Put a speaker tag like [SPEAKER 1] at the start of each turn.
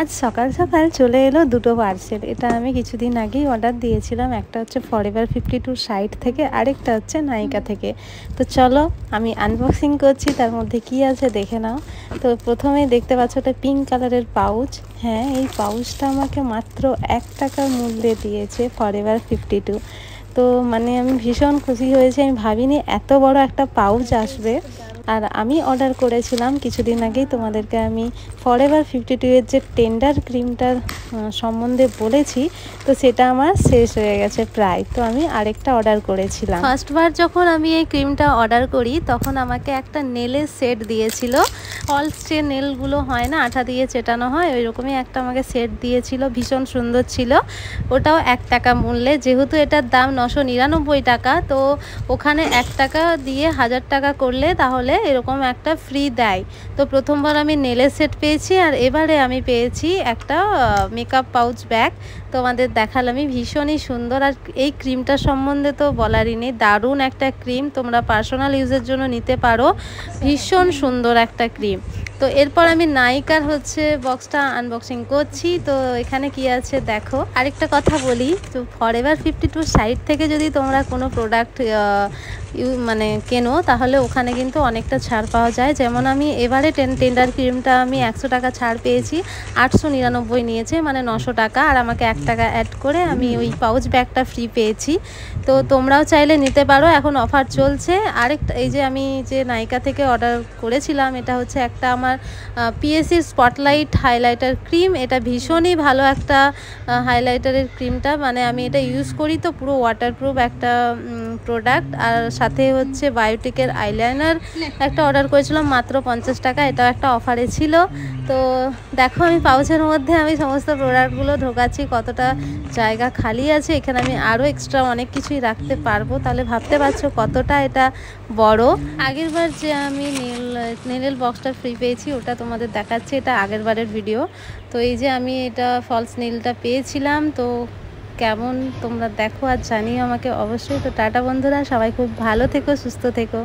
[SPEAKER 1] আজ সকাল সকাল চলে এলো দুটো পার্সেল এটা আমি কিছুদিন আগেই অর্ডার দিয়েছিলাম একটা হচ্ছে forever fifty two site থেকে আরেকটা হচ্ছে নায়িকা থেকে তো চলো আমি আনবক্সিং করছি তার মধ্যে কি আছে দেখে নাও তো প্রথমেই দেখতে পাচ্ছ ওটা পিঙ্ক কালারের পাউচ হ্যাঁ এই পাউচটা আমাকে মাত্র এক টাকার মূল্যে দিয়েছে ফর এভার ফিফটি টু তো মানে আমি ভীষণ খুশি হয়েছি আমি ভাবিনি এত বড় একটা পাউচ আসবে আর আমি অর্ডার করেছিলাম কিছুদিন আগেই তোমাদেরকে আমি ফর এভার ফিফটি টু এর যে টেন্ডার ক্রিমটার সম্বন্ধে বলেছি তো সেটা আমার শেষ হয়ে গেছে প্রায় তো আমি আরেকটা অর্ডার করেছিলাম ফার্স্টবার যখন আমি এই ক্রিমটা অর্ডার করি তখন আমাকে একটা নেলের সেট দিয়েছিল ফলস যে নেলগুলো হয় না আঠা দিয়ে চেটানো হয় ওই রকমই একটা আমাকে সেট দিয়েছিল ভীষণ সুন্দর ছিল ওটাও এক টাকা মূল্যে যেহেতু এটার দাম নশো নিরানব্বই টাকা তো ওখানে এক টাকা দিয়ে হাজার টাকা করলে তাহলে নিলে এরকম একটা ফ্রি দেয় তো প্রথমবার আমি নেলের সেট পেয়েছি আর এবারে আমি পেয়েছি একটা মেকআপ পাউচ ব্যাগ তোমাদের দেখালামই ভীষণই সুন্দর আর এই ক্রিমটা সম্বন্ধে তো বলারই নেই দারুণ একটা ক্রিম তোমরা পার্সোনাল ইউজের জন্য নিতে পারো ভীষণ সুন্দর একটা ক্রিম তো এরপর আমি নায়িকার হচ্ছে বক্সটা আনবক্সিং করছি তো এখানে কি আছে দেখো আরেকটা কথা বলি তো forever fifty two side থেকে যদি তোমরা কোনো প্রোডাক্ট মানে কেনো তাহলে ওখানে কিন্তু অনেকটা ছাড় পাওয়া যায় যেমন আমি এবারে টেন টেন্ডার ক্রিমটা আমি একশো টাকা ছাড় পেয়েছি আটশো নিরানব্বই নিয়েছে মানে নশো টাকা আর আমাকে এক টাকা অ্যাড করে আমি ওই পাউচ ব্যাগটা ফ্রি পেয়েছি তো তোমরাও চাইলে নিতে পারো এখন অফার চলছে আরেকটা এই যে আমি যে নায়িকা থেকে অর্ডার করেছিলাম এটা হচ্ছে একটা আমার পিএসসির স্পটলাইট হাইলাইটার ক্রিম এটা ভীষণই ভালো একটা হাইলাইটারের ক্রিমটা মানে আমি এটা ইউজ করি তো পুরো ওয়াটারপ্রুফ একটা প্রোডাক্ট আর সাথে হচ্ছে বায়োটিকের আইলাইনার একটা অর্ডার করেছিলাম মাত্র পঞ্চাশ টাকা এটাও একটা অফারে ছিল তো দেখো আমি পাউচের মধ্যে আমি সমস্ত প্রোডাক্টগুলো ঢোকাচ্ছি কতটা জায়গা খালি আছে এখানে আমি আরও এক্সট্রা অনেক কিছুই রাখতে পারবো তাহলে ভাবতে পারছো কতটা এটা বড় আগেরবার যে আমি নীল নীলের বক্সটা ফ্রি পেয়েছি ওটা তোমাদের দেখাচ্ছি এটা আগেরবারের ভিডিও তো এই যে আমি এটা ফলস নীলটা পেয়েছিলাম তো কেমন তোমরা দেখো আর জানিও আমাকে অবশ্যই তো টাটা বন্ধুরা সবাই খুব ভালো থেকো সুস্থ থেকো